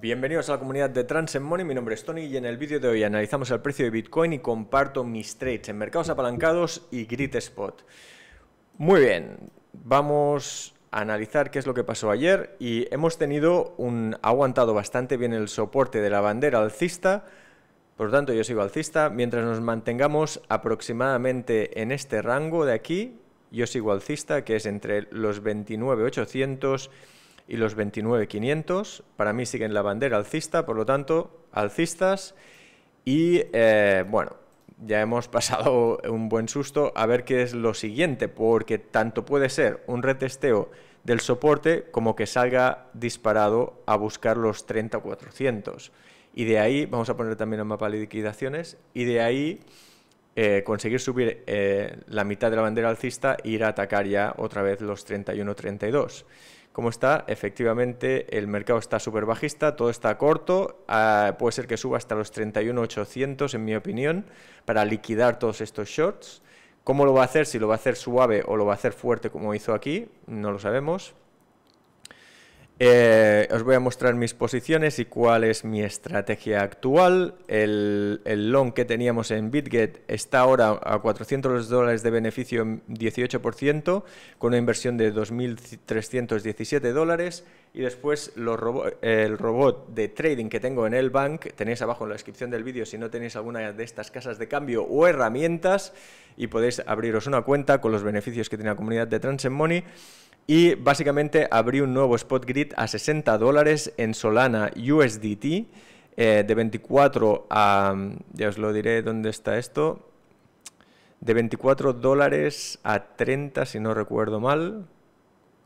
Bienvenidos a la comunidad de Trans Money, mi nombre es Tony y en el vídeo de hoy analizamos el precio de Bitcoin y comparto mis trades en mercados apalancados y GritSpot. spot. Muy bien, vamos a analizar qué es lo que pasó ayer y hemos tenido un aguantado bastante bien el soporte de la bandera alcista, por lo tanto yo sigo alcista, mientras nos mantengamos aproximadamente en este rango de aquí, yo sigo alcista que es entre los 29.800 y los 29.500. Para mí siguen la bandera alcista, por lo tanto, alcistas. Y eh, bueno, ya hemos pasado un buen susto a ver qué es lo siguiente, porque tanto puede ser un retesteo del soporte como que salga disparado a buscar los 30.400, Y de ahí, vamos a poner también el mapa de liquidaciones, y de ahí eh, conseguir subir eh, la mitad de la bandera alcista e ir a atacar ya otra vez los 31-32. Como está, efectivamente el mercado está súper bajista, todo está corto, ah, puede ser que suba hasta los 31-800 en mi opinión, para liquidar todos estos shorts. ¿Cómo lo va a hacer? Si lo va a hacer suave o lo va a hacer fuerte como hizo aquí, no lo sabemos, eh, os voy a mostrar mis posiciones y cuál es mi estrategia actual. El, el long que teníamos en BitGet está ahora a 400 dólares de beneficio, en 18%, con una inversión de 2.317 dólares. Y después el robot de trading que tengo en el bank, tenéis abajo en la descripción del vídeo si no tenéis alguna de estas casas de cambio o herramientas y podéis abriros una cuenta con los beneficios que tiene la comunidad de Transmoney. Money y básicamente abrí un nuevo spot grid a 60 dólares en Solana USDT eh, de 24 a, ya os lo diré dónde está esto, de 24 dólares a 30 si no recuerdo mal.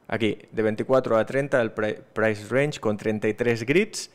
Aquí, de 24 a 30 el price range con 33 grids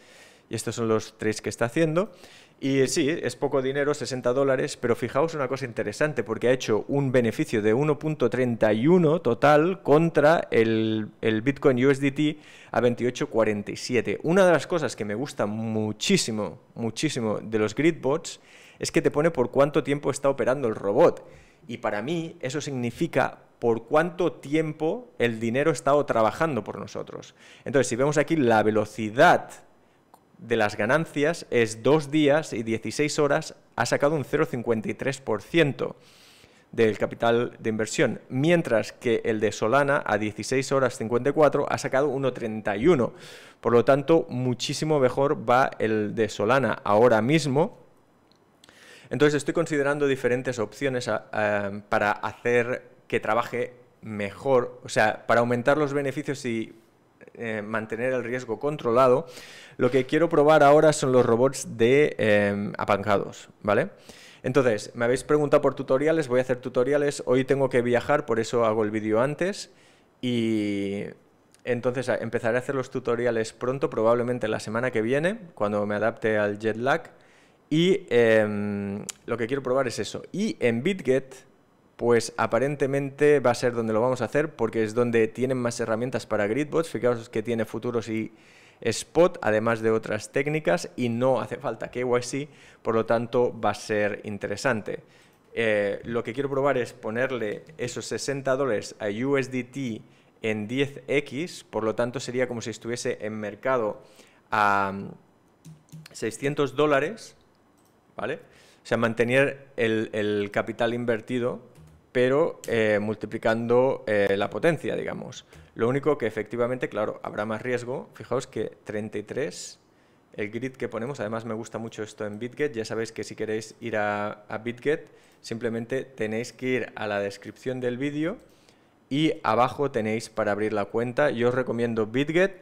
y estos son los tres que está haciendo. Y sí, es poco dinero, 60 dólares, pero fijaos una cosa interesante, porque ha hecho un beneficio de 1.31 total contra el, Bitcoin USDT a 28.47. Una de las cosas que me gusta muchísimo, muchísimo de los gridbots es que te pone por cuánto tiempo está operando el robot. Y para mí eso significa por cuánto tiempo el dinero ha estado trabajando por nosotros. Entonces, si vemos aquí la velocidad de las ganancias es dos días y 16 horas ha sacado un 0,53% del capital de inversión, mientras que el de Solana a 16 horas 54 ha sacado 1,31. Por lo tanto, muchísimo mejor va el de Solana ahora mismo. Entonces estoy considerando diferentes opciones para hacer que trabaje mejor, o sea, para aumentar los beneficios y eh, mantener el riesgo controlado, lo que quiero probar ahora son los robots de eh, apancados, ¿vale? Entonces, me habéis preguntado por tutoriales, voy a hacer tutoriales, hoy tengo que viajar, por eso hago el vídeo antes y entonces empezaré a hacer los tutoriales pronto, probablemente la semana que viene, cuando me adapte al jet lag. Y em, lo que quiero probar es eso. Y en BitGet pues aparentemente va a ser donde lo vamos a hacer porque es donde tienen más herramientas para gridbots. Fijaos que tiene futuros y spot, además de otras técnicas, y no hace falta KYC, por lo tanto va a ser interesante. Eh, lo que quiero probar es ponerle esos 60 dólares a USDT en 10x, por lo tanto sería como si estuviese en mercado a 600 mm, dólares, ¿vale? O sea, mantener el capital invertido pero eh, multiplicando eh, la potencia, digamos. Lo único que efectivamente, claro, habrá más riesgo. Fijaos que 33, el grid que ponemos, además me gusta mucho esto en BitGet, ya sabéis que si queréis ir a, BitGet, simplemente tenéis que ir a la descripción del vídeo y abajo tenéis para abrir la cuenta. Yo os recomiendo BitGet,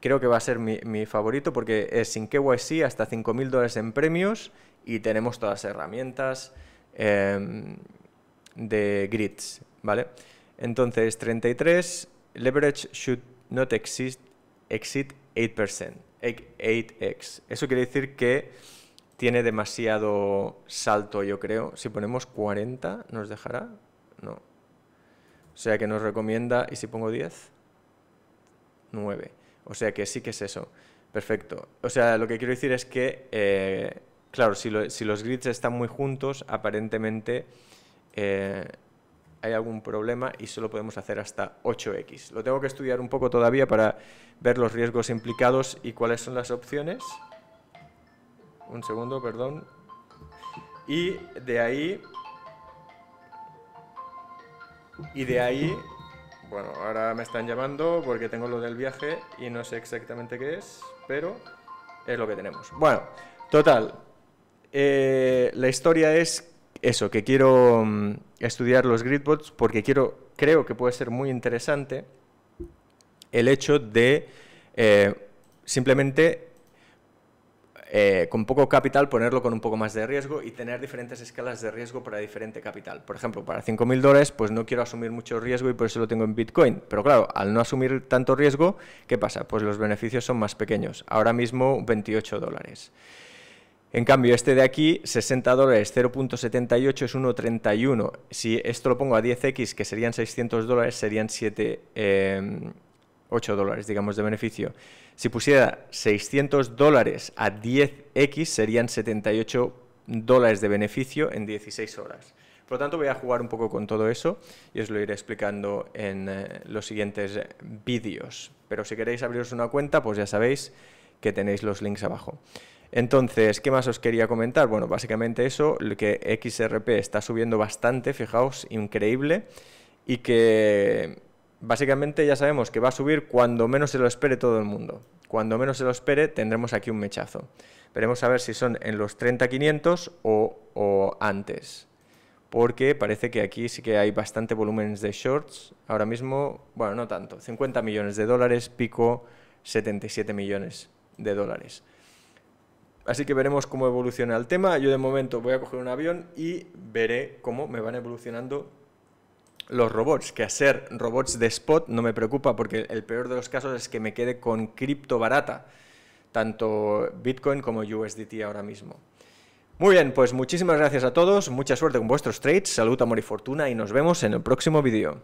creo que va a ser mi, favorito porque es sin KYC hasta 5.000 dólares en premios y tenemos todas las herramientas. Em, de grids, ¿vale? Entonces, 33, leverage should not exist, exceed 8%, 8x. Eso quiere decir que tiene demasiado salto, yo creo. Si ponemos 40, ¿nos dejará? No. O sea que nos recomienda, ¿y si pongo 10? 9. O sea que sí que es eso. Perfecto. O sea, lo que quiero decir es que, eh, claro, si los grids están muy juntos, aparentemente eh, hay algún problema y solo podemos hacer hasta 8x. Lo tengo que estudiar un poco todavía para ver los riesgos implicados y cuáles son las opciones. Un segundo, perdón. Y de ahí... Y de ahí... Bueno, ahora me están llamando porque tengo lo del viaje y no sé exactamente qué es, pero es lo que tenemos. Bueno, total. Eh, la historia es eso, que quiero mm, estudiar los gridbots porque quiero, creo que puede ser muy interesante el hecho de eh, simplemente eh, con poco capital ponerlo con un poco más de riesgo y tener diferentes escalas de riesgo para diferente capital. Por ejemplo, para 5.000 dólares, pues no quiero asumir mucho riesgo y por eso lo tengo en Bitcoin. Pero claro, al no asumir tanto riesgo, ¿qué pasa? Pues los beneficios son más pequeños. Ahora mismo 28 dólares. En cambio, este de aquí, 60 dólares, 0.78 es 1.31. Si esto lo pongo a 10x, que serían 600 dólares, serían 7, 8 eh, dólares, digamos, de beneficio. Si pusiera 600 dólares a 10x, serían 78 dólares de beneficio en 16 horas. Por lo tanto, voy a jugar un poco con todo eso y os lo iré explicando en eh, los siguientes vídeos. Pero si queréis abriros una cuenta, pues ya sabéis que tenéis los links abajo. Entonces, ¿qué más os quería comentar? Bueno, básicamente eso, que XRP está subiendo bastante, fijaos, increíble, y que básicamente ya sabemos que va a subir cuando menos se lo espere todo el mundo. Cuando menos se lo espere tendremos aquí un mechazo. Veremos a ver si son en los 30.500 o, o antes. Porque parece que aquí sí que hay bastante volumen de shorts. Ahora mismo, bueno, no tanto. 50 millones de dólares, pico 77 millones de dólares. Así que veremos cómo evoluciona el tema. Yo de momento voy a coger un avión y veré cómo me van evolucionando los robots, que a ser robots de spot no me preocupa porque el peor de los casos es que me quede con cripto barata, tanto Bitcoin como USDT ahora mismo. Muy bien, pues muchísimas gracias a todos, mucha suerte con vuestros trades, salud, amor y fortuna y nos vemos en el próximo vídeo.